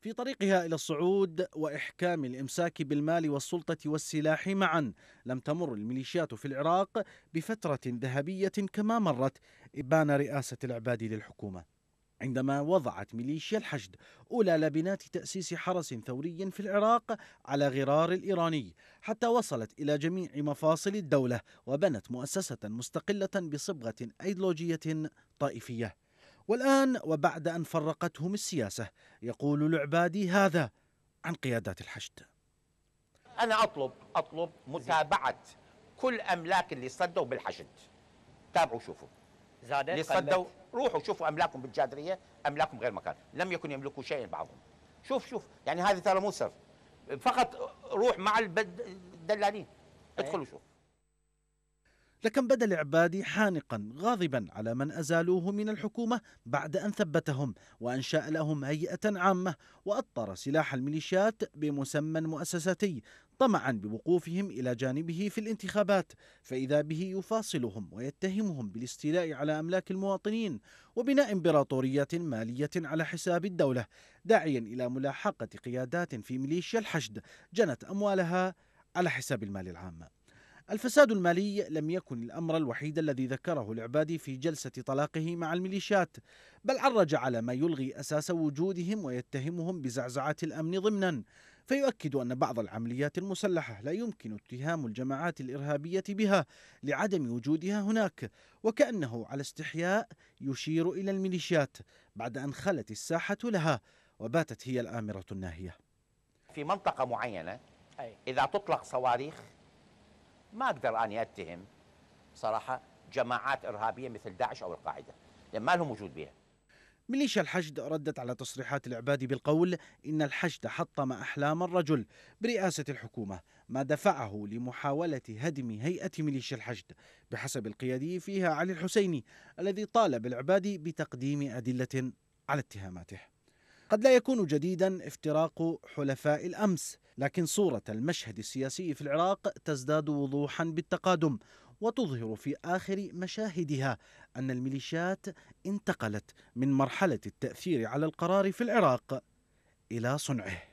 في طريقها إلى الصعود وإحكام الإمساك بالمال والسلطة والسلاح معا لم تمر الميليشيات في العراق بفترة ذهبية كما مرت إبان رئاسة العبادي للحكومة عندما وضعت ميليشيا الحشد أولى لبنات تأسيس حرس ثوري في العراق على غرار الإيراني حتى وصلت إلى جميع مفاصل الدولة وبنت مؤسسة مستقلة بصبغة أيديولوجية طائفية والآن وبعد أن فرقتهم السياسة يقول العبادي هذا عن قيادات الحشد أنا أطلب أطلب متابعة كل أملاك اللي صدوا بالحشد تابعوا شوفوا زادت اللي صدوا روحوا شوفوا أملاكهم بالجادرية أملاكهم غير مكان لم يكن يملكوا شيئا بعضهم شوف شوف يعني هذه ترى مو سر فقط روح مع الدلالين إيه. ادخلوا شوف لكن بدا العبادي حانقا غاضبا على من أزالوه من الحكومة بعد أن ثبتهم وأنشأ لهم هيئة عامة وأطر سلاح الميليشيات بمسمى مؤسساتي طمعا بوقوفهم إلى جانبه في الانتخابات فإذا به يفاصلهم ويتهمهم بالاستيلاء على أملاك المواطنين وبناء إمبراطوريات مالية على حساب الدولة داعيا إلى ملاحقة قيادات في ميليشيا الحشد جنت أموالها على حساب المال العام الفساد المالي لم يكن الأمر الوحيد الذي ذكره العبادي في جلسة طلاقه مع الميليشيات بل عرج على ما يلغي أساس وجودهم ويتهمهم بزعزعة الأمن ضمنا فيؤكد أن بعض العمليات المسلحة لا يمكن اتهام الجماعات الإرهابية بها لعدم وجودها هناك وكأنه على استحياء يشير إلى الميليشيات بعد أن خلت الساحة لها وباتت هي الآمرة الناهية في منطقة معينة إذا تطلق صواريخ ما اقدر اني اتهم صراحه جماعات ارهابيه مثل داعش او القاعده لان ما لهم وجود بها ميليشيا الحشد ردت على تصريحات العبادي بالقول إن الحشد حطم أحلام الرجل برئاسة الحكومة ما دفعه لمحاولة هدم هيئة ميليشيا الحشد بحسب القيادي فيها علي الحسيني الذي طالب العبادي بتقديم أدلة على اتهاماته قد لا يكون جديدا افتراق حلفاء الأمس لكن صورة المشهد السياسي في العراق تزداد وضوحا بالتقادم وتظهر في آخر مشاهدها أن الميليشيات انتقلت من مرحلة التأثير على القرار في العراق إلى صنعه